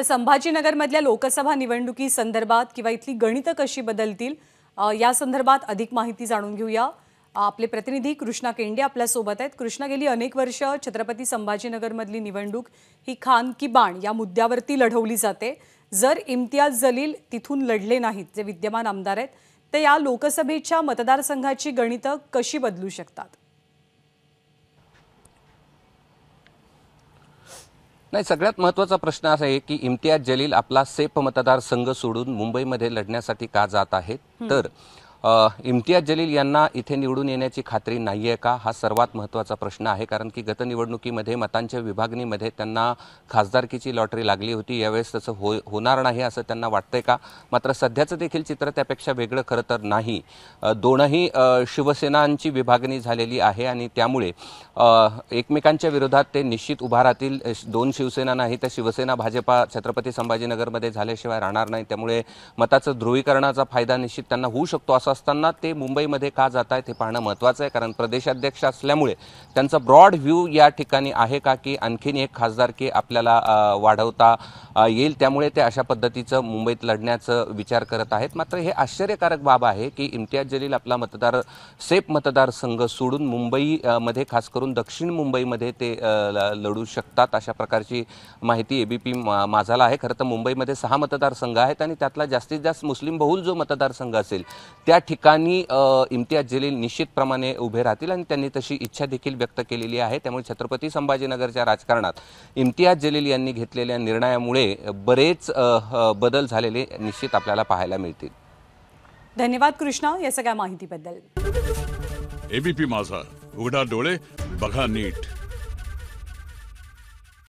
तर संभाजीनगरमधल्या लोकसभा निवडणुकी संदर्भात किंवा इथली गणितं कशी बदलतील या संदर्भात अधिक माहिती जाणून घेऊया आपले प्रतिनिधी कृष्णा केंडे आपल्यासोबत आहेत कृष्णा गेली अनेक वर्ष छत्रपती संभाजीनगरमधली निवडणूक ही खान की बाण या मुद्द्यावरती लढवली जाते जर इम्तियाज जलील तिथून लढले नाहीत जे विद्यमान आमदार आहेत तर या लोकसभेच्या मतदारसंघाची गणितं कशी बदलू शकतात नाही सगळ्यात महत्त्वाचा प्रश्न असा आहे की इम्तियाज जलील आपला सेप मतदारसंघ सोडून मुंबईमध्ये लढण्यासाठी का जात आहेत तर इम्तियाज जलील यांना इथे निवडून येण्याची खात्री नाही आहे का हा सर्वात महत्त्वाचा प्रश्न आहे कारण की गतनिवडणुकीमध्ये मतांच्या विभागणीमध्ये त्यांना खासदारकीची लॉटरी लागली होती यावेळेस तसं हो होणार नाही असं त्यांना वाटतंय का मात्र सध्याचं देखील चित्र त्यापेक्षा वेगळं खरं तर नाही दोनही शिवसेनांची विभागणी झालेली आहे आणि त्यामुळे एकमेकांच्या विरोधात ते निश्चित उभा राहतील दोन शिवसेना नाही तर शिवसेना भाजपा छत्रपती संभाजीनगरमध्ये झाल्याशिवाय राहणार नाही त्यामुळे मताचं ध्रुवीकरणाचा फायदा निश्चित त्यांना होऊ शकतो असं असताना ते मुंबईमध्ये का जात आहेत हे पाहणं महत्त्वाचं आहे कारण प्रदेशाध्यक्ष असल्यामुळे त्यांचा ब्रॉड व्ह्यू या ठिकाणी आहे का की आणखीन एक खासदारकी आपल्याला वाढवता येईल त्यामुळे ते अशा पद्धतीचं मुंबईत लढण्याचं विचार करत आहेत मात्र हे आश्चर्यकारक बाब आहे की इम्तियाज जलील आपला मतदार सेफ मतदारसंघ सोडून मुंबईमध्ये खास करून दक्षिण मुंबईमध्ये ते लढू शकतात अशा प्रकारची माहिती ए बी पी माझाला आहे खरं तर मुंबईमध्ये सहा मतदारसंघ आहेत आणि त्यातला जास्तीत जास्त मुस्लिम बहुल जो मतदारसंघ असेल त्या ठिकाणी इम्तियाज जलील निश्चितप्रमाणे उभे राहतील आणि त्यांनी तशी इच्छा देखील व्यक्त केलेली आहे त्यामुळे छत्रपती संभाजीनगरच्या राजकारणात इम्तियाज जलील यांनी घेतलेल्या निर्णयामुळे बरेच बदल झालेले निश्चित आपल्याला पाहायला मिळतील धन्यवाद कृष्णा या सगळ्या माहितीबद्दल एबीपी माझा उघडा डोळे बघा नीट